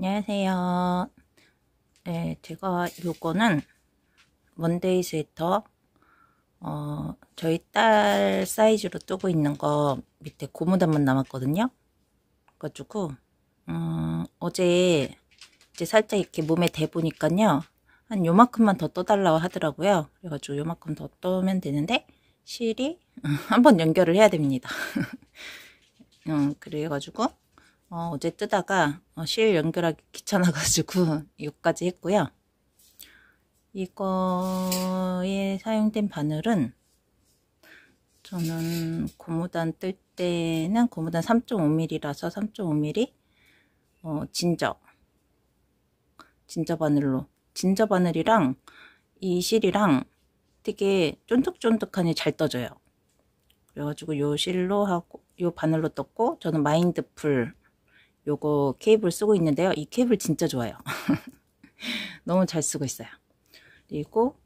안녕하세요. 네, 제가 요거는 먼데이 스웨터 어, 저희 딸 사이즈로 뜨고 있는 거 밑에 고무단만 남았거든요. 그래가지고 음, 어제 이제 살짝 이렇게 몸에 대보니까요. 한 요만큼만 더 떠달라고 하더라고요. 그래가지고 요만큼 더 떠면 되는데 실이 한 번 연결을 해야 됩니다. 음, 그래가지고 어, 어제 뜨다가 어, 실 연결하기 귀찮아가지고 여기까지 했고요. 이거에 사용된 바늘은 저는 고무단 뜰 때는 고무단 3.5mm라서 3.5mm 어, 진저 진저 바늘로 진저 바늘이랑 이 실이랑 되게 쫀득쫀득하니 잘 떠져요. 그래가지고 요 실로 하고 요 바늘로 떴고 저는 마인드풀 요거 케이블 쓰고 있는데요. 이 케이블 진짜 좋아요. 너무 잘 쓰고 있어요. 그리고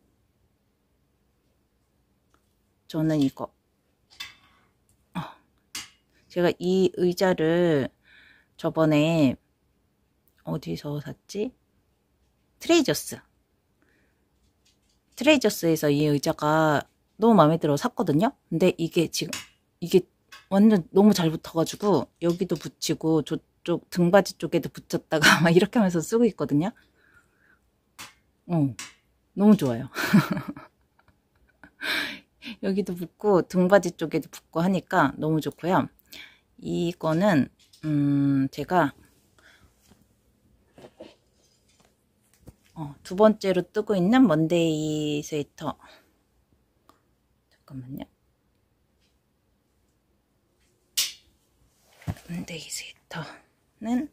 저는 이거 어. 제가 이 의자를 저번에 어디서 샀지? 트레이저스 트레이저스에서 이 의자가 너무 마음에 들어 샀거든요 근데 이게 지금 이게 완전 너무 잘 붙어가지고 여기도 붙이고 저, 쪽 등받이 쪽에도 붙였다가 막 이렇게 하면서 쓰고 있거든요. 어, 너무 좋아요. 여기도 붙고 등받이 쪽에도 붙고 하니까 너무 좋고요. 이거는 음, 제가 어, 두 번째로 뜨고 있는 먼데이 스웨터 잠깐만요. 먼데이 스웨터 는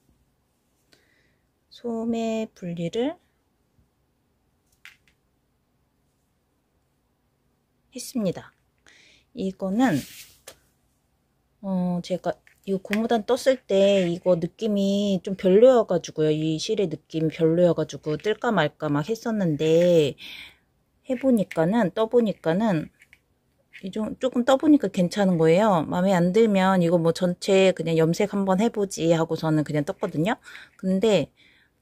소매 분리를 했습니다. 이거는 어 제가 이 고무단 떴을 때 이거 느낌이 좀 별로여가지고요. 이 실의 느낌 이 별로여가지고 뜰까 말까 막 했었는데 해보니까는 떠보니까는 이좀 조금 떠보니까 괜찮은 거예요. 마음에 안 들면 이거 뭐 전체 그냥 염색 한번 해보지 하고 저는 그냥 떴거든요. 근데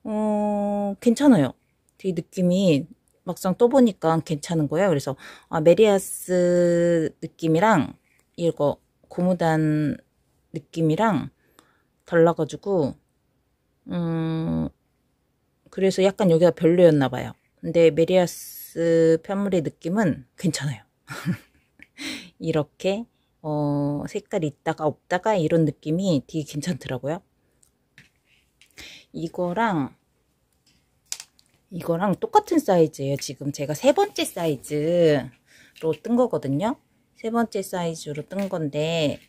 어 괜찮아요. 되게 느낌이 막상 떠보니까 괜찮은 거예요. 그래서 아 메리아스 느낌이랑 이거 고무단 느낌이랑 달라가지고 음 그래서 약간 여기가 별로였나 봐요. 근데 메리아스 편물의 느낌은 괜찮아요. 이렇게 어, 색깔이 있다가 없다가 이런 느낌이 되게 괜찮더라고요. 이거랑 이거랑 똑같은 사이즈예요. 지금 제가 세 번째 사이즈로 뜬 거거든요. 세 번째 사이즈로 뜬 건데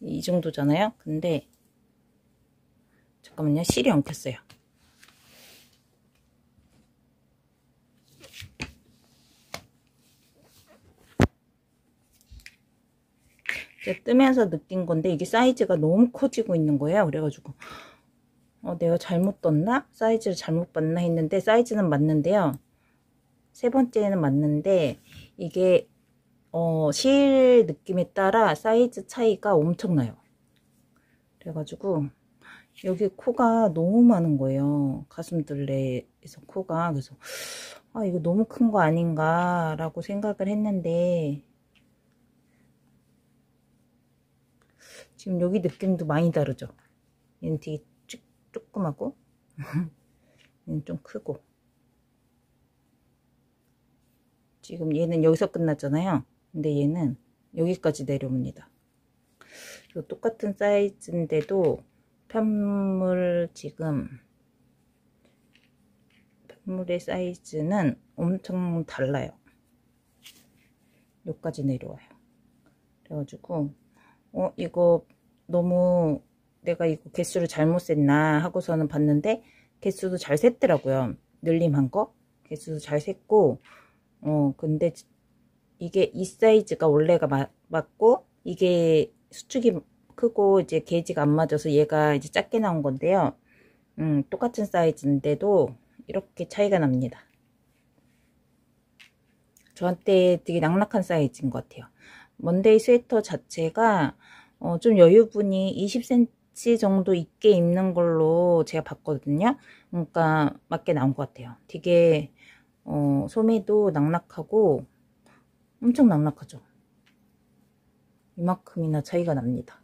이 정도잖아요. 근데 잠깐만요. 실이 엉켰어요. 뜨면서 느낀 건데 이게 사이즈가 너무 커지고 있는 거예요. 그래가지고 어, 내가 잘못 떴나? 사이즈를 잘못 봤나 했는데 사이즈는 맞는데요. 세 번째는 맞는데 이게 어, 실 느낌에 따라 사이즈 차이가 엄청나요. 그래가지고 여기 코가 너무 많은 거예요. 가슴둘레에서 코가. 그래서 아 이거 너무 큰 거 아닌가 라고 생각을 했는데 지금 여기 느낌도 많이 다르죠? 얘는 되게 쭉, 조그맣고 얘는 좀 크고 지금 얘는 여기서 끝났잖아요. 근데 얘는 여기까지 내려옵니다. 이 똑같은 사이즈인데도 편물 지금 편물의 사이즈는 엄청 달라요. 여기까지 내려와요. 그래가지고 어 이거 너무 내가 이거 개수를 잘못 셌나 하고서는 봤는데 개수도 잘 셌더라고요. 늘림한 거 개수도 잘 셌고 어 근데 이게 이 사이즈가 원래가 마, 맞고 이게 수축이 크고 이제 게이지가 안 맞아서 얘가 이제 작게 나온 건데요. 음 똑같은 사이즈인데도 이렇게 차이가 납니다. 저한테 되게 낙낙한 사이즈인 것 같아요. 먼데이 스웨터 자체가 어, 좀 여유분이 20cm 정도 있게 입는 걸로 제가 봤거든요. 그러니까 맞게 나온 것 같아요. 되게 어, 소매도 낙낙하고 엄청 낙낙하죠. 이만큼이나 차이가 납니다.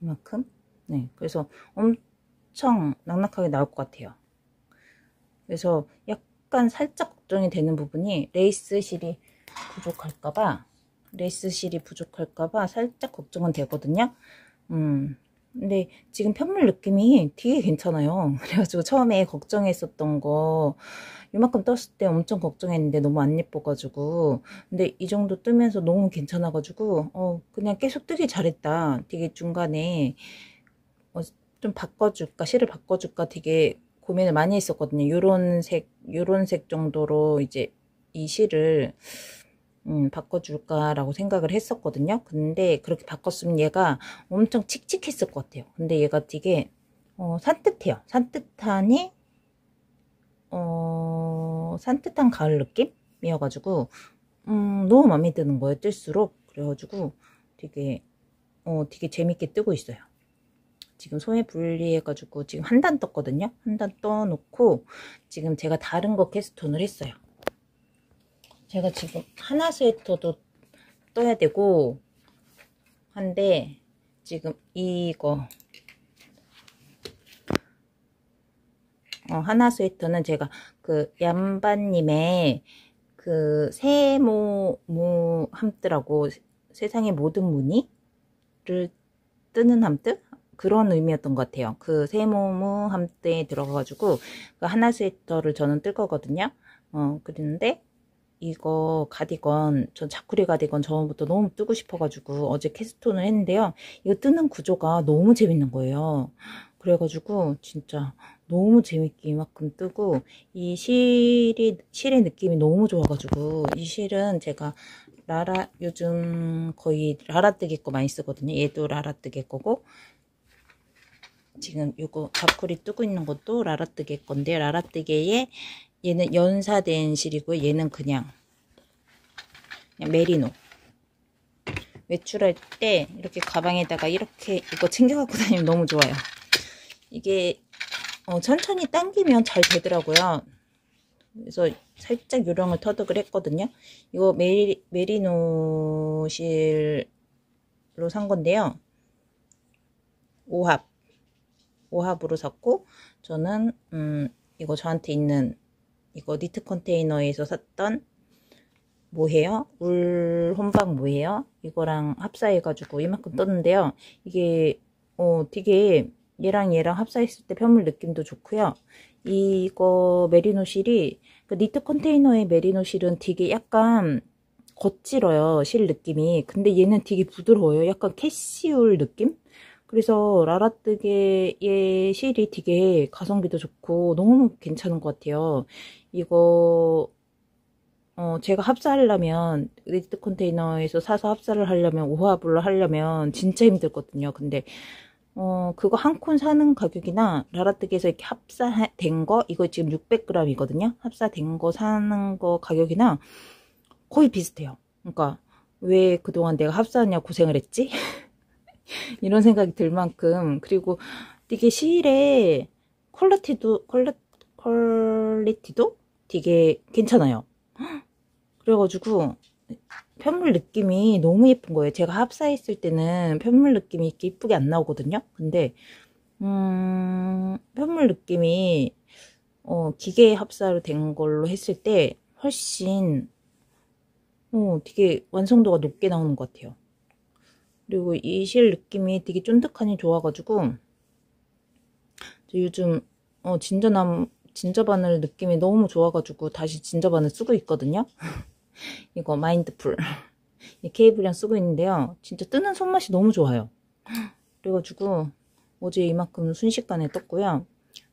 이만큼? 네, 그래서 엄청 낙낙하게 나올 것 같아요. 그래서 약간 살짝 걱정이 되는 부분이 레이스 실이 부족할까봐 레이스 실이 부족할까봐 살짝 걱정은 되거든요. 음, 근데 지금 편물 느낌이 되게 괜찮아요. 그래가지고 처음에 걱정했었던 거 이만큼 떴을 때 엄청 걱정했는데 너무 안 예뻐가지고 근데 이 정도 뜨면서 너무 괜찮아가지고 어 그냥 계속 뜨기 잘했다. 되게 중간에 어, 좀 바꿔줄까 실을 바꿔줄까 되게 고민을 많이 했었거든요. 요런 색, 요런 색 정도로 이제 이 실을 음, 바꿔줄까라고 생각을 했었거든요. 근데 그렇게 바꿨으면 얘가 엄청 칙칙했을 것 같아요. 근데 얘가 되게 어, 산뜻해요. 산뜻하니 어, 산뜻한 가을 느낌이어가지고 음, 너무 마음에 드는 거예요. 뜰수록 그래가지고 되게 어, 되게 재밌게 뜨고 있어요. 지금 소에 분리해가지고 지금 한 단 떴거든요. 한 단 떠놓고 지금 제가 다른 거 캐스톤을 했어요. 제가 지금 하나 스웨터도 떠야 되고 한데 지금 이거 어, 하나 스웨터는 제가 그 얌바님의 그 세모 무 함뜨라고 세상의 모든 무늬를 뜨는 함뜨 그런 의미였던 것 같아요. 그 세모무 함뜨에 들어가가지고 그 하나 스웨터를 저는 뜰 거거든요. 어 그랬는데 이거 가디건 전 자쿠리 가디건 저번부터 너무 뜨고 싶어가지고 어제 캐스톤을 했는데요 이거 뜨는 구조가 너무 재밌는 거예요 그래가지고 진짜 너무 재밌게 이만큼 뜨고 이 실이 실의 느낌이 너무 좋아가지고 이 실은 제가 라라 요즘 거의 라라뜨기 거 많이 쓰거든요 얘도 라라뜨기 거고 지금 요거 자쿠리 뜨고 있는 것도 라라뜨개 건데 라라뜨개에 얘는 연사된 실이고 얘는 그냥, 그냥 메리노. 외출할 때 이렇게 가방에다가 이렇게 이거 챙겨 갖고 다니면 너무 좋아요. 이게 어, 천천히 당기면 잘 되더라고요. 그래서 살짝 요령을 터득을 했거든요. 이거 메리, 메리노 실로 산 건데요. 5합. 5합으로 샀고 저는 음, 이거 저한테 있는 이거 니트 컨테이너에서 샀던 뭐예요? 울 혼방 뭐예요? 이거랑 합사해가지고 이만큼 떴는데요. 이게 어 되게 얘랑 얘랑 합사했을 때편물 느낌도 좋고요. 이거 메리노 실이 그 니트 컨테이너의 메리노 실은 되게 약간 거칠어요. 실 느낌이. 근데 얘는 되게 부드러워요. 약간 캐시울 느낌? 그래서 라라뜨게의 실이 되게 가성비도 좋고 너무 괜찮은 것 같아요. 이거 어, 제가 합사하려면 리트 컨테이너에서 사서 합사를 하려면 오화불로 하려면 진짜 힘들거든요. 근데 어, 그거 한 콘 사는 가격이나 라라뜨기에서 이렇게 합사된 거 이거 지금 600g이거든요. 합사된 거 사는 거 가격이나 거의 비슷해요. 그러니까 왜 그동안 내가 합사하냐 고생을 했지? 이런 생각이 들 만큼 그리고 이게 실에 퀄리티도 퀄리, 퀄리티도 되게 괜찮아요. 그래가지고 편물 느낌이 너무 예쁜 거예요. 제가 합사했을 때는 편물 느낌이 이렇게 이쁘게 안 나오거든요. 근데 음, 편물 느낌이 어, 기계 합사로 된 걸로 했을 때 훨씬 어, 되게 완성도가 높게 나오는 것 같아요. 그리고 이 실 느낌이 되게 쫀득하니 좋아가지고 요즘 어, 진저나무 진저 바늘 느낌이 너무 좋아가지고 다시 진저 바늘 쓰고 있거든요. 이거 마인드풀 이 케이블이랑 쓰고 있는데요. 진짜 뜨는 손맛이 너무 좋아요. 그래가지고 어제 이만큼 순식간에 떴고요.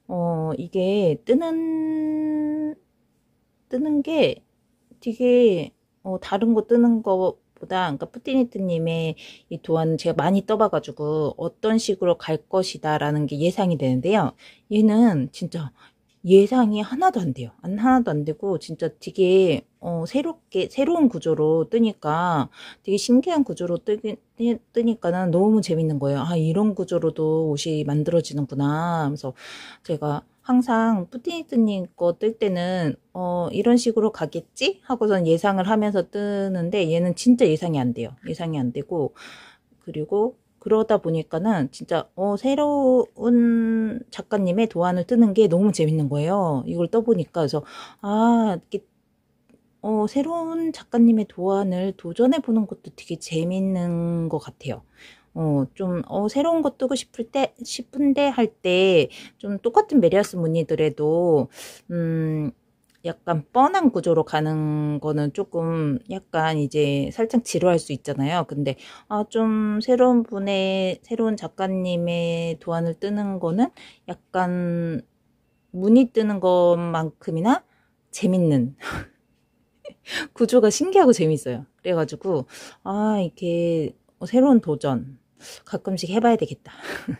어 이게 뜨는 뜨는 게 되게 어, 다른 거 뜨는 거 보다 그러니까 푸티니트님의 이 도안은 제가 많이 떠봐가지고 어떤 식으로 갈 것이다 라는 게 예상이 되는데요. 얘는 진짜 예상이 하나도 안 돼요. 하나도 안 되고, 진짜 되게, 어, 새롭게, 새로운 구조로 뜨니까, 되게 신기한 구조로 뜨기, 뜨니까는 너무 재밌는 거예요. 아, 이런 구조로도 옷이 만들어지는구나. 그래서 제가 항상 푸티니트님 거뜰 때는, 어, 이런 식으로 가겠지? 하고선 예상을 하면서 뜨는데, 얘는 진짜 예상이 안 돼요. 예상이 안 되고, 그리고 그러다 보니까는 진짜 어, 새로운 작가님의 도안을 뜨는 게 너무 재밌는 거예요. 이걸 떠보니까 그래서 아 이렇게 어, 새로운 작가님의 도안을 도전해 보는 것도 되게 재밌는 것 같아요. 어, 좀, 어, 새로운 것 뜨고 싶을 때, 싶은데 할 때, 좀 똑같은 메리아스 무늬들에도 음, 약간 뻔한 구조로 가는 거는 조금 약간 이제 살짝 지루할 수 있잖아요. 근데 아, 좀 새로운 분의 새로운 작가님의 도안을 뜨는 거는 약간 문이 뜨는 것만큼이나 재밌는 구조가 신기하고 재밌어요. 그래가지고 아 이렇게 새로운 도전 가끔씩 해봐야 되겠다.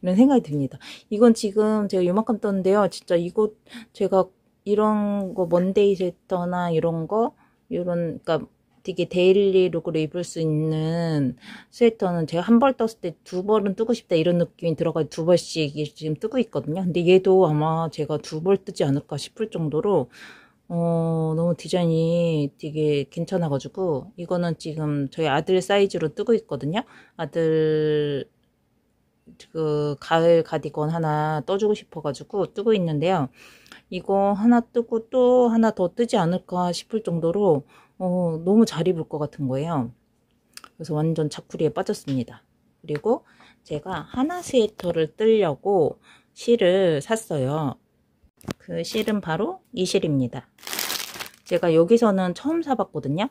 이런 생각이 듭니다. 이건 지금 제가 요만큼 떴는데요. 진짜 이거 제가 이런 거 먼데이 제터나 이런 거 이런 그니까 되게 데일리 룩으로 입을 수 있는 스웨터는 제가 한 벌 떴을 때 두 벌은 뜨고 싶다 이런 느낌이 들어가 두 벌씩 지금 뜨고 있거든요. 근데 얘도 아마 제가 두 벌 뜨지 않을까 싶을 정도로 어, 너무 디자인이 되게 괜찮아가지고 이거는 지금 저희 아들 사이즈로 뜨고 있거든요. 아들 그 가을 가디건 하나 떠주고 싶어가지고 뜨고 있는데요. 이거 하나 뜨고 또 하나 더 뜨지 않을까 싶을 정도로 어, 너무 잘 입을 것 같은 거예요. 그래서 완전 자쿠리에 빠졌습니다. 그리고 제가 하나 스웨터를 뜨려고 실을 샀어요. 그 실은 바로 이 실입니다. 제가 여기서는 처음 사봤거든요.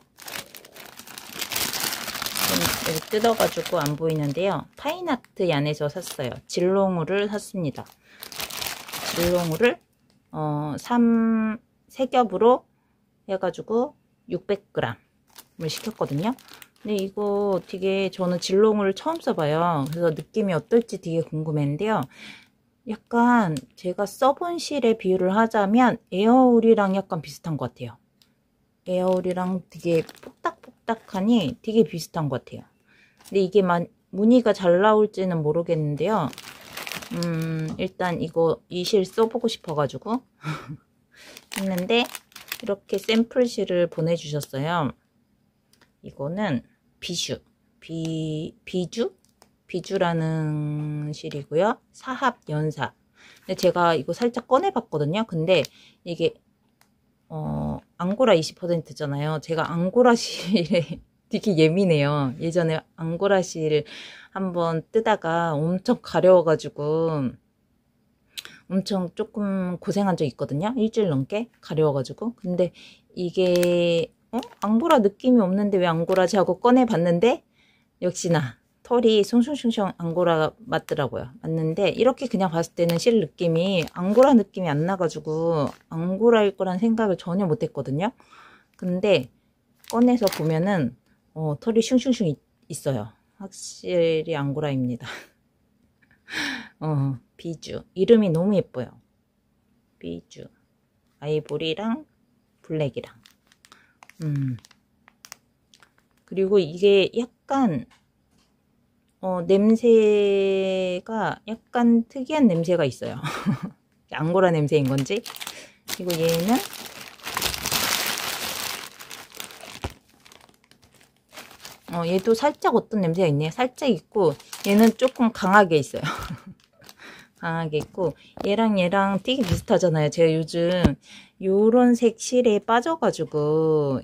뜯어가지고 안 보이는데요. 파인아트 얀에서 샀어요. 질롱우를 샀습니다. 질롱우를 어, 3, 3겹으로 해가지고 600g을 시켰거든요. 근데 이거 되게 저는 진롱을 처음 써봐요. 그래서 느낌이 어떨지 되게 궁금했는데요. 약간 제가 써본 실에 비유를 하자면 에어올이랑 약간 비슷한 것 같아요. 에어올이랑 되게 폭닥폭닥하니 되게 비슷한 것 같아요. 근데 이게 만, 무늬가 잘 나올지는 모르겠는데요. 음, 일단 이거 이 실 써보고 싶어가지고 했는데 이렇게 샘플 실을 보내주셨어요. 이거는 비슈, 비, 비주? 비주라는 실이고요. 사합 연사. 근데 제가 이거 살짝 꺼내봤거든요. 근데 이게 어, 앙고라 20%잖아요. 제가 앙고라 실에 되게 예민해요. 예전에 앙고라 시를 한번 뜨다가 엄청 가려워가지고 엄청 조금 고생한 적 있거든요. 일주일 넘게 가려워가지고. 근데 이게 어? 앙고라 느낌이 없는데 왜 앙고라지 하고 꺼내봤는데 역시나 털이 숭숭숭숭 앙고라 맞더라고요. 맞는데 이렇게 그냥 봤을 때는 실 느낌이 앙고라 느낌이 안 나가지고 앙고라일 거란 생각을 전혀 못했거든요. 근데 꺼내서 보면은 어, 털이 슝슝슝 있, 어요 확실히 앙고라입니다. 어, 비주. 이름이 너무 예뻐요. 비주. 아이보리랑 블랙이랑. 음. 그리고 이게 약간 어, 냄새가 약간 특이한 냄새가 있어요. 앙고라 냄새인 건지. 그리고 얘는 어, 얘도 살짝 어떤 냄새가 있네요. 살짝 있고 얘는 조금 강하게 있어요. 강하게 있고 얘랑 얘랑 되게 비슷하잖아요. 제가 요즘 요런 색 실에 빠져가지고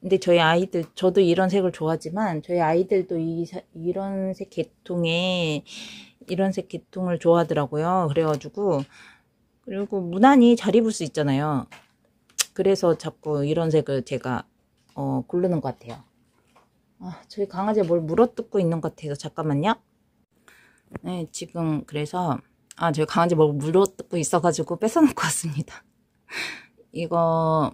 근데 저희 아이들 저도 이런 색을 좋아하지만 저희 아이들도 이, 이런 색 계통에 이런 색 계통을 좋아하더라고요. 그래가지고 그리고 무난히 잘 입을 수 있잖아요. 그래서 자꾸 이런 색을 제가 어, 고르는 것 같아요. 아, 저희 강아지가 뭘 물어뜯고 있는 것 같아서 잠깐만요. 네, 지금 그래서 아, 저희 강아지 뭘 물어뜯고 있어가지고 뺏어놓고 왔습니다. 이거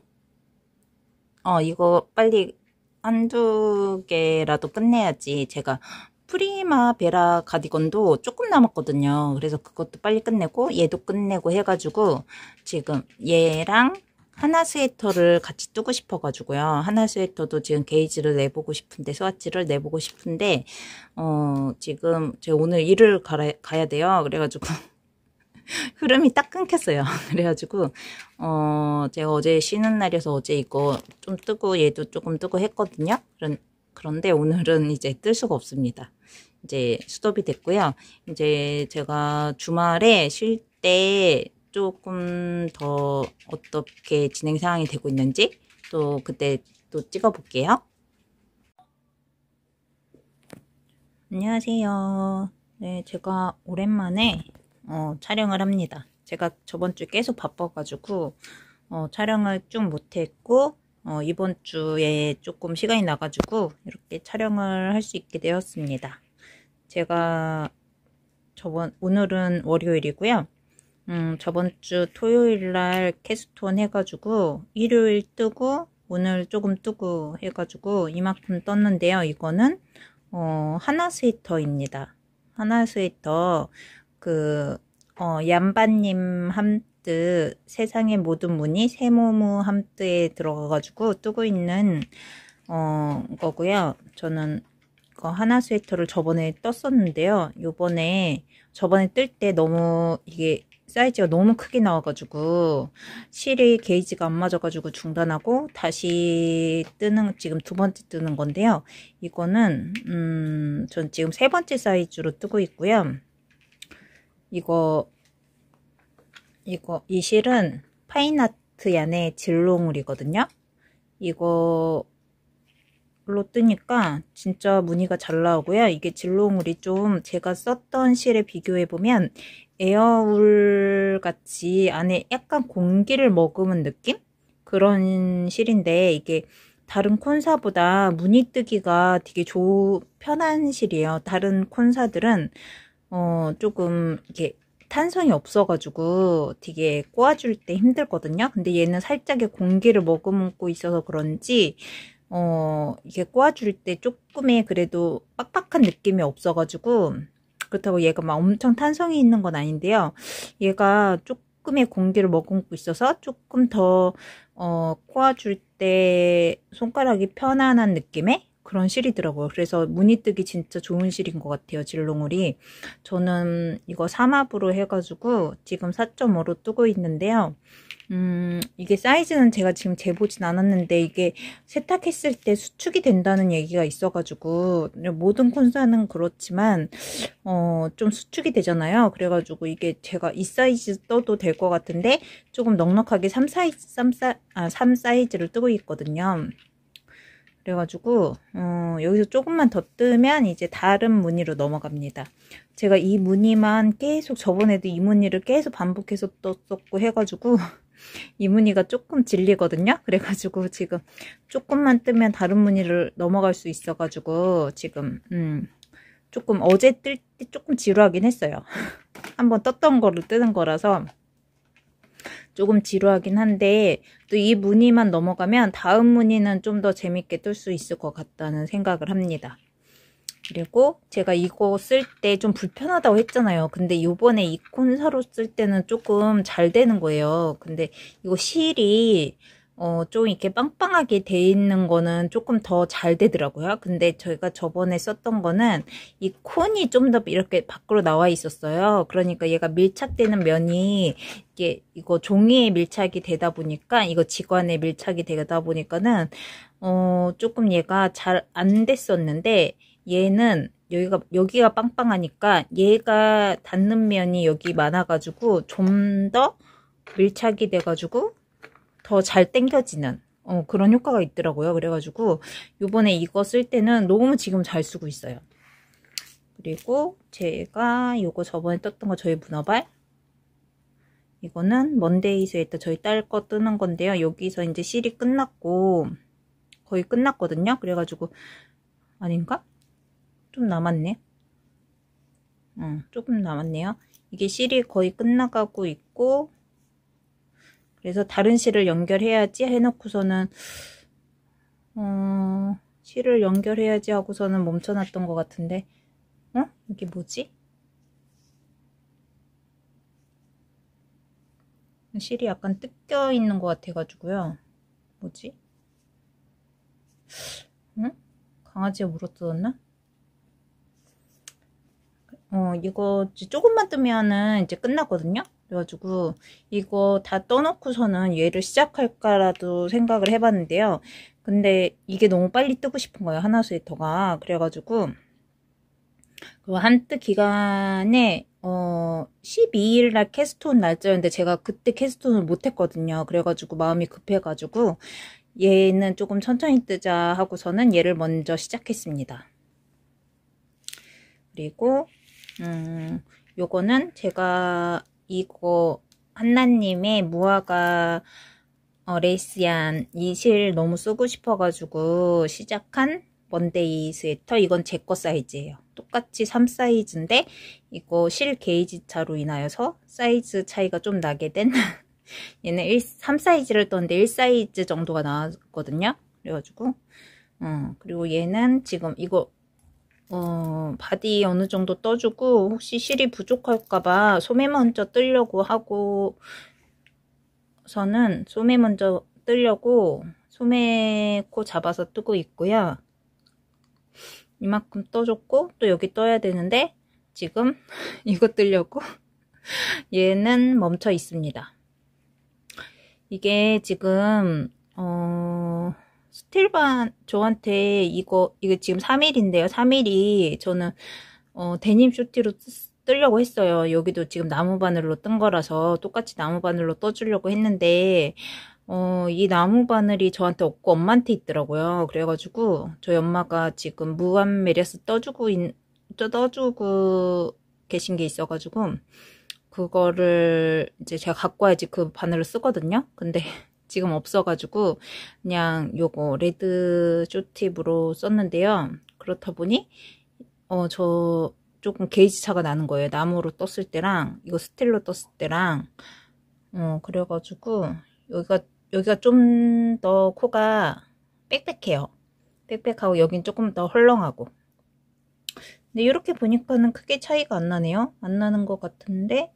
어, 이거 빨리 한두 개라도 끝내야지 제가 프리마 베라 가디건도 조금 남았거든요. 그래서 그것도 빨리 끝내고 얘도 끝내고 해가지고 지금 얘랑 하나 스웨터를 같이 뜨고 싶어가지고요. 하나 스웨터도 지금 게이지를 내보고 싶은데 스와치를 내보고 싶은데 어 지금 제가 오늘 일을 가라, 가야 돼요. 그래가지고 흐름이 딱 끊겼어요. 그래가지고 어 제가 어제 쉬는 날이어서 어제 이거 좀 뜨고 얘도 조금 뜨고 했거든요. 그런 그런데 오늘은 이제 뜰 수가 없습니다. 이제 수업이 됐고요. 이제 제가 주말에 쉴때 조금 더 어떻게 진행 상황이 되고 있는지 또 그때 또 찍어볼게요. 안녕하세요. 네, 제가 오랜만에 어, 촬영을 합니다. 제가 저번 주 계속 바빠가지고 어, 촬영을 좀 못했고 어, 이번 주에 조금 시간이 나가지고 이렇게 촬영을 할 수 있게 되었습니다. 제가 저번 오늘은 월요일이고요. 음, 저번 주 토요일 날 캐스톤 해가지고 일요일 뜨고 오늘 조금 뜨고 해가지고 이만큼 떴는데요. 이거는 어, 하나 스웨터입니다. 하나 스웨터 그 어, 얀바님 함뜨 세상의 모든 문이 세모무 함뜨에 들어가가지고 뜨고 있는 어, 거고요. 저는 이거 하나 스웨터를 저번에 떴었는데요. 요번에 저번에 뜰 때 너무 이게 사이즈가 너무 크게 나와가지고 실이 게이지가 안 맞아가지고 중단하고 다시 뜨는 지금 두 번째 뜨는 건데요. 이거는 음, 전 지금 세 번째 사이즈로 뜨고 있고요. 이거 이거 이 실은 파인아트 얀의 진롱물이거든요 이거 로 뜨니까 진짜 무늬가 잘 나오고요. 이게 진롱물이좀 제가 썼던 실에 비교해보면 에어울 같이 안에 약간 공기를 머금은 느낌? 그런 실인데 이게 다른 콘사보다 무늬 뜨기가 되게 조, 편한 실이에요. 다른 콘사들은 어, 조금 이렇게 탄성이 없어가지고 되게 꼬아줄 때 힘들거든요. 근데 얘는 살짝의 공기를 머금고 있어서 그런지 어, 이게 꼬아줄 때 조금의 그래도 빡빡한 느낌이 없어가지고 그렇다고 얘가 막 엄청 탄성이 있는 건 아닌데요. 얘가 조금의 공기를 머금고 있어서 조금 더 어, 꼬아줄 때 손가락이 편안한 느낌의 그런 실이더라고요. 그래서 무늬 뜨기 진짜 좋은 실인 것 같아요. 질롱울이. 저는 이거 3합으로 해가지고 지금 4.5로 뜨고 있는데요. 음, 이게 사이즈는 제가 지금 재보진 않았는데 이게 세탁했을 때 수축이 된다는 얘기가 있어가지고 모든 콘서트는 그렇지만 어, 좀 수축이 되잖아요. 그래가지고 이게 제가 이 사이즈 떠도 될 것 같은데 조금 넉넉하게 3 사이즈, 3 사, 아, 3 사이즈를 뜨고 있거든요. 그래가지고 어, 여기서 조금만 더 뜨면 이제 다른 무늬로 넘어갑니다. 제가 이 무늬만 계속 저번에도 이 무늬를 계속 반복해서 떴었고 해가지고 이 무늬가 조금 질리거든요. 그래가지고 지금 조금만 뜨면 다른 무늬를 넘어갈 수 있어가지고 지금 음, 조금 어제 뜰 때 조금 지루하긴 했어요. 한번 떴던 거를 뜨는 거라서 조금 지루하긴 한데 또 이 무늬만 넘어가면 다음 무늬는 좀 더 재밌게 뜰 수 있을 것 같다는 생각을 합니다. 그리고 제가 이거 쓸 때 좀 불편하다고 했잖아요. 근데 요번에 이콘서로쓸 때는 조금 잘 되는 거예요. 근데 이거 실이 어, 좀 이렇게 빵빵하게 돼 있는 거는 조금 더 잘 되더라고요. 근데 저희가 저번에 썼던 거는 이 콘이 좀 더 이렇게 밖으로 나와 있었어요. 그러니까 얘가 밀착되는 면이 이게 이거 종이에 밀착이 되다 보니까 이거 직관에 밀착이 되다 보니까는 어, 조금 얘가 잘 안 됐었는데 얘는 여기가 여기가 빵빵하니까 얘가 닿는 면이 여기 많아가지고 좀 더 밀착이 돼가지고 더 잘 당겨지는 어, 그런 효과가 있더라고요. 그래가지고 요번에 이거 쓸 때는 너무 지금 잘 쓰고 있어요. 그리고 제가 요거 저번에 떴던 거 저희 문어발 이거는 먼데이스에 있다 저희 딸 거 뜨는 건데요. 여기서 이제 실이 끝났고 거의 끝났거든요. 그래가지고 아닌가? 좀 남았네. 응, 조금 남았네요. 이게 실이 거의 끝나가고 있고 그래서 다른 실을 연결해야지 해놓고서는 어, 실을 연결해야지 하고서는 멈춰놨던 것 같은데 어? 이게 뭐지? 실이 약간 뜯겨 있는 것 같아가지고요. 뭐지? 응? 강아지에 물어뜯었나? 어, 이거 조금만 뜨면은 이제 끝났거든요. 그래가지고 이거 다 떠놓고서는 얘를 시작할까라도 생각을 해봤는데요. 근데 이게 너무 빨리 뜨고 싶은 거예요. 하나 스웨터가. 그래가지고 그 한때 기간에 어 12일 날 캐스톤 날짜였는데 제가 그때 캐스톤을 못 했거든요. 그래가지고 마음이 급해가지고 얘는 조금 천천히 뜨자 하고서는 얘를 먼저 시작했습니다. 그리고 음, 요거는 제가 이거 한나님의 무화과 어, 레이스얀 이실 너무 쓰고 싶어가지고 시작한 먼데이 스웨터 이건 제 거 사이즈예요 똑같이 3 사이즈인데 이거 실 게이지 차로 인하여서 사이즈 차이가 좀 나게 된 얘는 1, 3 사이즈를 떴는데 1 사이즈 정도가 나왔거든요 그래가지고 음, 그리고 얘는 지금 이거 어, 바디 어느 정도 떠주고 혹시 실이 부족할까봐 소매 먼저 뜨려고 하고 저는 소매 먼저 뜨려고 소매 코 잡아서 뜨고 있고요. 이만큼 떠줬고 또 여기 떠야 되는데 지금 이거 뜨려고 얘는 멈춰 있습니다. 이게 지금 어 스틸반 저한테 이거 이거 지금 3일인데요 3일이 저는 어, 데님 쇼티로 뜨려고 했어요 여기도 지금 나무 바늘로 뜬 거라서 똑같이 나무 바늘로 떠주려고 했는데 어, 이 나무 바늘이 저한테 없고 엄마한테 있더라고요 그래가지고 저희 엄마가 지금 무한메리려서 떠주고 있, 떠주고 계신 게 있어가지고 그거를 이제 제가 갖고 와야지 그 바늘을 쓰거든요 근데 지금 없어가지고 그냥 요거 레드 쇼팁으로 썼는데요. 그렇다 보니 어저 조금 게이지 차가 나는 거예요. 나무로 떴을 때랑 이거 스틸로 떴을 때랑 어 그래가지고 여기가 여기가 좀 더 코가 빽빽해요. 빽빽하고 여긴 조금 더 헐렁하고 근데 이렇게 보니까는 크게 차이가 안 나네요. 안 나는 것 같은데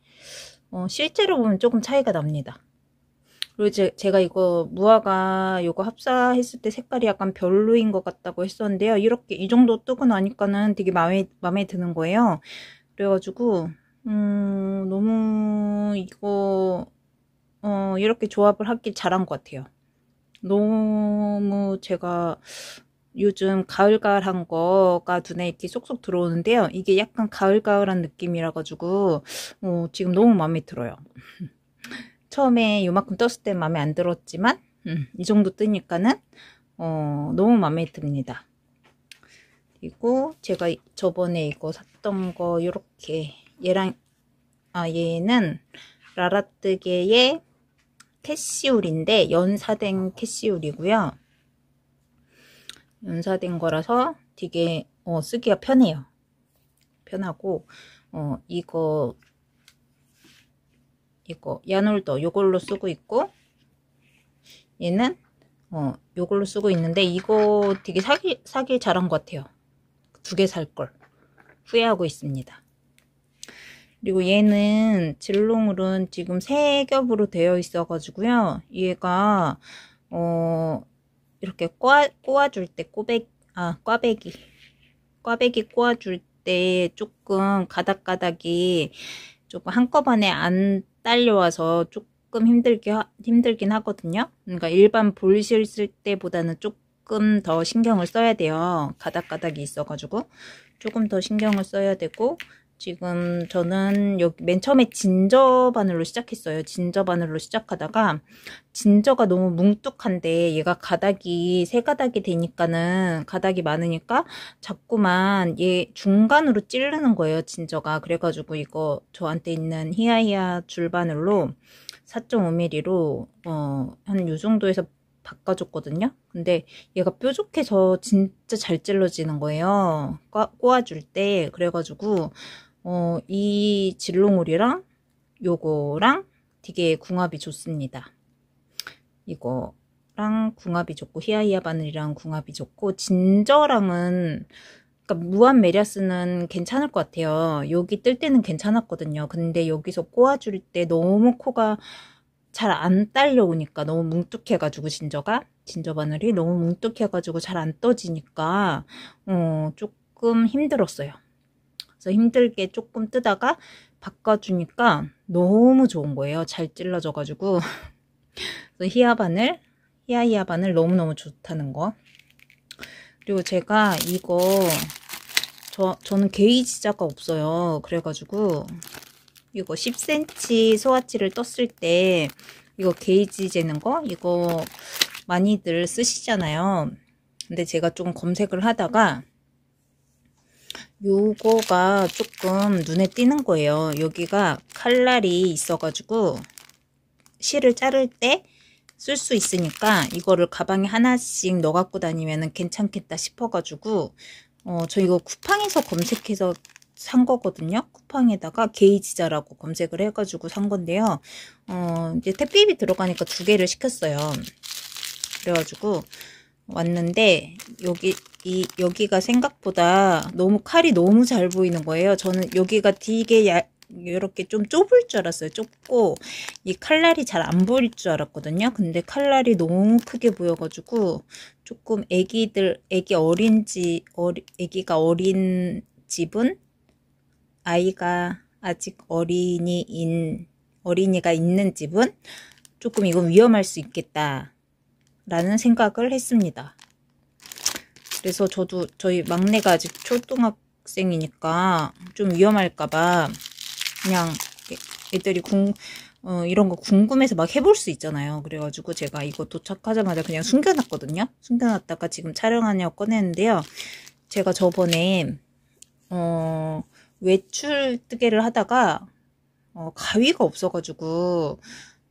어, 실제로 보면 조금 차이가 납니다. 그리고 제, 제가 이거 무화과 이거 합사했을 때 색깔이 약간 별로인 것 같다고 했었는데요. 이렇게 이 정도 뜨고 나니까는 되게 마음에, 마음에 드는 거예요. 그래가지고 음, 너무 이거 어, 이렇게 조합을 하길 잘한 것 같아요. 너무 제가 요즘 가을가을한 거가 눈에 이렇게 쏙쏙 들어오는데요. 이게 약간 가을가을한 느낌이라 가지고 어, 지금 너무 마음에 들어요. 처음에 요만큼 떴을 때 마음에 안 들었지만 음, 이 정도 뜨니까는 어, 너무 마음에 듭니다. 그리고 제가 저번에 이거 샀던 거 이렇게 얘랑 아 얘는 라라뜨개의 캐시울인데 연사된 캐시울이고요. 연사된 거라서 되게 어, 쓰기가 편해요. 편하고 어, 이거 이거 야놀도 요걸로 쓰고 있고 얘는 어 요걸로 쓰고 있는데 이거 되게 사기 사기 잘한 것 같아요. 두 개 살 걸 후회하고 있습니다. 그리고 얘는 질롱으은 지금 세 겹으로 되어 있어 가지고요. 얘가 어 이렇게 꼬아 꼬아줄 때 꼬백 아 꽈배기 꽈배기 꼬아줄 때 조금 가닥가닥이 조금 한꺼번에 안 딸려와서 조금 힘들게 하, 힘들긴 하거든요. 그러니까 일반 볼실 쓸 때보다는 조금 더 신경을 써야 돼요. 가닥가닥이 있어가지고 조금 더 신경을 써야 되고 지금 저는 여기 맨 처음에 진저 바늘로 시작했어요. 진저 바늘로 시작하다가 진저가 너무 뭉뚝한데 얘가 가닥이 세 가닥이 되니까는 가닥이 많으니까 자꾸만 얘 중간으로 찌르는 거예요. 진저가 그래가지고 이거 저한테 있는 히야히야 줄바늘로 4.5mm로 어, 한 요 정도에서 바꿔줬거든요. 근데 얘가 뾰족해서 진짜 잘 찔러지는 거예요. 꼬아줄 때. 그래가지고 어, 이 진롱울이랑 요거랑 되게 궁합이 좋습니다. 이거랑 궁합이 좋고 히아히아 바늘이랑 궁합이 좋고 진저랑은 그러니까 무한 메리아스는 괜찮을 것 같아요. 여기 뜰 때는 괜찮았거든요. 근데 여기서 꼬아줄 때 너무 코가 잘 안 딸려오니까 너무 뭉뚝해가지고 진저가 진저 바늘이 너무 뭉뚝해가지고 잘 안 떠지니까 어, 조금 힘들었어요. 그래서 힘들게 조금 뜨다가 바꿔주니까 너무 좋은 거예요. 잘 찔러져가지고 그래서 히아바늘, 히아히아바늘 너무너무 좋다는 거. 그리고 제가 이거 저, 저는 게이지 자가 없어요. 그래가지고 이거 10cm 소화치를 떴을 때 이거 게이지 재는 거 이거 많이들 쓰시잖아요. 근데 제가 좀 검색을 하다가 요거가 조금 눈에 띄는 거예요. 여기가 칼날이 있어가지고 실을 자를 때 쓸 수 있으니까 이거를 가방에 하나씩 넣어 갖고 다니면 괜찮겠다 싶어가지고 어, 저 이거 쿠팡에서 검색해서 산 거거든요. 쿠팡에다가 게이지자라고 검색을 해가지고 산 건데요. 어, 이제 택배비 들어가니까 두 개를 시켰어요. 그래가지고 왔는데 여기 이 여기가 생각보다 너무 칼이 너무 잘 보이는 거예요. 저는 여기가 되게 야, 이렇게 좀 좁을 줄 알았어요. 좁고 이 칼날이 잘 안 보일 줄 알았거든요. 근데 칼날이 너무 크게 보여가지고 조금 애기들 애기 어린지 어리, 애기가 어린 집은 아이가 아직 어린이인 어린이가 있는 집은 조금 이건 위험할 수 있겠다. 라는 생각을 했습니다. 그래서 저도 저희 막내가 아직 초등학생이니까 좀 위험할까봐 그냥 애들이 궁, 어, 이런 거 궁금해서 막 해볼 수 있잖아요. 그래가지고 제가 이거 도착하자마자 그냥 숨겨놨거든요. 숨겨놨다가 지금 촬영하냐고 꺼냈는데요. 제가 저번에 어, 외출 뜨개를 하다가 어, 가위가 없어가지고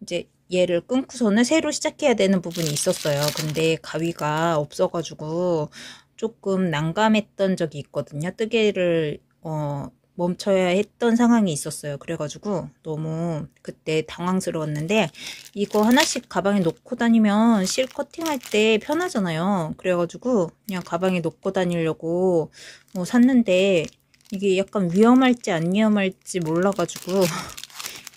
이제 얘를 끊고서는 새로 시작해야 되는 부분이 있었어요. 근데 가위가 없어가지고 조금 난감했던 적이 있거든요. 뜨개를 어, 멈춰야 했던 상황이 있었어요. 그래가지고 너무 그때 당황스러웠는데 이거 하나씩 가방에 놓고 다니면 실 커팅할 때 편하잖아요. 그래가지고 그냥 가방에 놓고 다니려고 뭐 샀는데 이게 약간 위험할지 안 위험할지 몰라가지고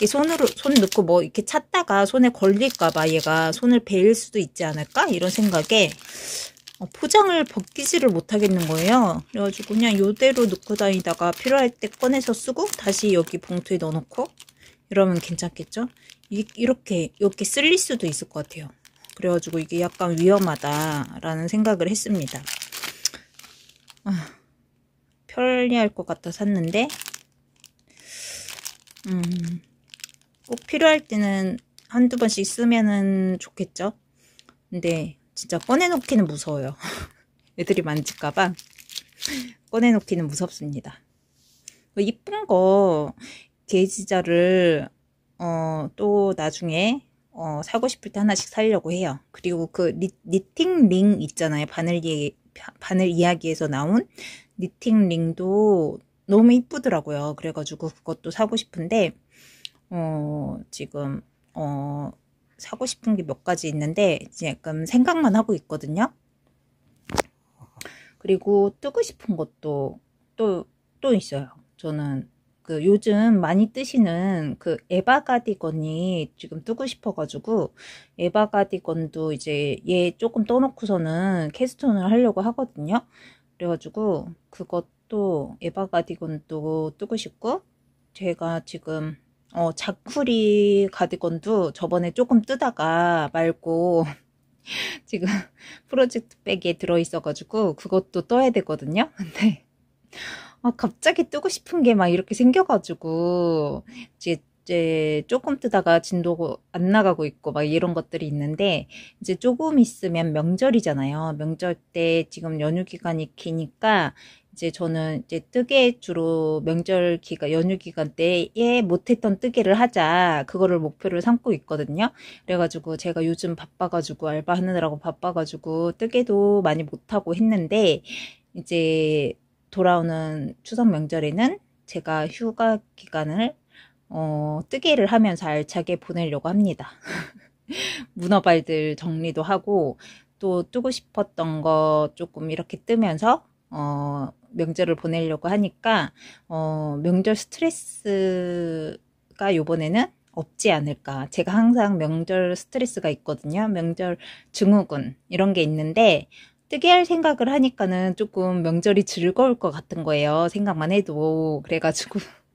이 손으로 손 넣고 뭐 이렇게 찾다가 손에 걸릴까 봐 얘가 손을 베일 수도 있지 않을까 이런 생각에 어, 포장을 벗기지를 못하겠는 거예요. 그래가지고 그냥 이대로 넣고 다니다가 필요할 때 꺼내서 쓰고 다시 여기 봉투에 넣어놓고 이러면 괜찮겠죠? 이렇게 이렇게 쓸릴 수도 있을 것 같아요. 그래가지고 이게 약간 위험하다라는 생각을 했습니다. 아, 편리할 것 같아 샀는데 음, 꼭 필요할 때는 한두 번씩 쓰면은 좋겠죠? 근데 진짜 꺼내놓기는 무서워요. 애들이 만질까봐 꺼내놓기는 무섭습니다. 뭐 이쁜 거 게이지자를 어, 또 나중에 어, 사고 싶을 때 하나씩 사려고 해요. 그리고 그 니, 니팅 링 있잖아요. 바늘, 이, 바늘 이야기에서 나온 니팅 링도 너무 이쁘더라고요. 그래가지고 그것도 사고 싶은데 어, 지금 어, 사고 싶은 게 몇 가지 있는데 지금 생각만 하고 있거든요. 그리고 뜨고 싶은 것도 또, 또 있어요. 저는 그 요즘 많이 뜨시는 그 에바 가디건이 지금 뜨고 싶어가지고 에바 가디건도 이제 얘 조금 떠놓고서는 캐스톤을 하려고 하거든요. 그래가지고 그것도 에바 가디건도 뜨고 싶고 제가 지금 어, 자쿠리 가디건도 저번에 조금 뜨다가 말고 지금 프로젝트 백에 들어있어가지고 그것도 떠야 되거든요. 근데 아, 갑자기 뜨고 싶은 게 막 이렇게 생겨가지고 이제 이제 조금 뜨다가 진도 안 나가고 있고 막 이런 것들이 있는데 이제 조금 있으면 명절이잖아요. 명절 때 지금 연휴 기간이 기니까 이제 저는 이제 뜨개 주로 명절 기간 연휴 기간 때에 못했던 뜨개를 하자 그거를 목표를 삼고 있거든요 그래가지고 제가 요즘 바빠가지고 알바하느라고 바빠가지고 뜨개도 많이 못하고 했는데 이제 돌아오는 추석 명절에는 제가 휴가 기간을 어, 뜨개를 하면서 알차게 보내려고 합니다. 문어발들 정리도 하고 또 뜨고 싶었던 거 조금 이렇게 뜨면서 어, 명절을 보내려고 하니까 어, 명절 스트레스가 요번에는 없지 않을까. 제가 항상 명절 스트레스가 있거든요. 명절 증후군 이런 게 있는데 뜨게 할 생각을 하니까는 조금 명절이 즐거울 것 같은 거예요. 생각만 해도 그래가지고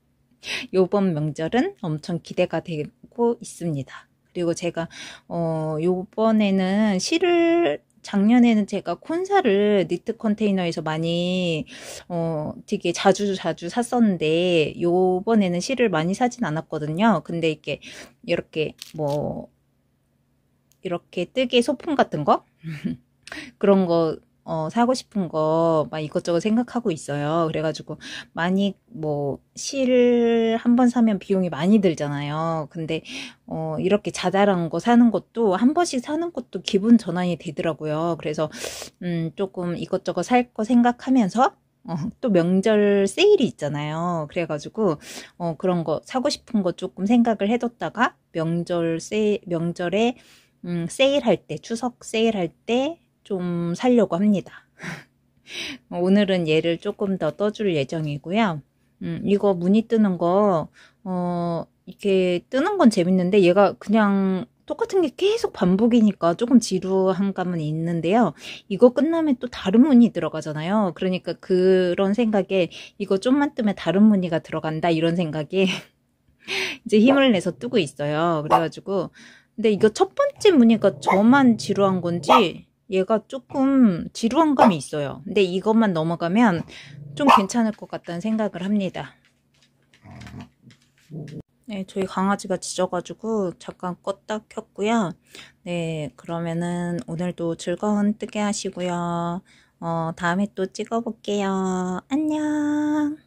요번 명절은 엄청 기대가 되고 있습니다. 그리고 제가 어 요번에는 시를 작년에는 제가 콘사를 니트 컨테이너에서 많이 어 되게 자주 자주 샀었는데 요번에는 실을 많이 사진 않았거든요. 근데 이렇게 이렇게 뭐 이렇게 뜨개 소품 같은 거 그런 거 어, 사고 싶은 거 막 이것저것 생각하고 있어요. 그래가지고 많이 뭐 실을 한번 사면 비용이 많이 들잖아요. 근데 어, 이렇게 자잘한 거 사는 것도 한 번씩 사는 것도 기분 전환이 되더라고요. 그래서 음, 조금 이것저것 살 거 생각하면서 어, 또 명절 세일이 있잖아요. 그래가지고 어, 그런 거 사고 싶은 거 조금 생각을 해뒀다가 명절 세 명절에 음, 세일할 때 추석 세일할 때좀 살려고 합니다. 오늘은 얘를 조금 더 떠줄 예정이고요. 음, 이거 무늬 뜨는 거, 어, 이렇게 뜨는 건 재밌는데 얘가 그냥 똑같은 게 계속 반복이니까 조금 지루한 감은 있는데요. 이거 끝나면 또 다른 무늬 들어가잖아요. 그러니까 그런 생각에 이거 좀만 뜨면 다른 무늬가 들어간다 이런 생각에 이제 힘을 내서 뜨고 있어요. 그래가지고 근데 이거 첫 번째 무늬가 저만 지루한 건지 얘가 조금 지루한 감이 있어요. 근데 이것만 넘어가면 좀 괜찮을 것 같다는 생각을 합니다. 네, 저희 강아지가 짖어가지고 잠깐 껐다 켰고요. 네, 그러면은 오늘도 즐거운 뜨개 하시고요. 어, 다음에 또 찍어볼게요. 안녕!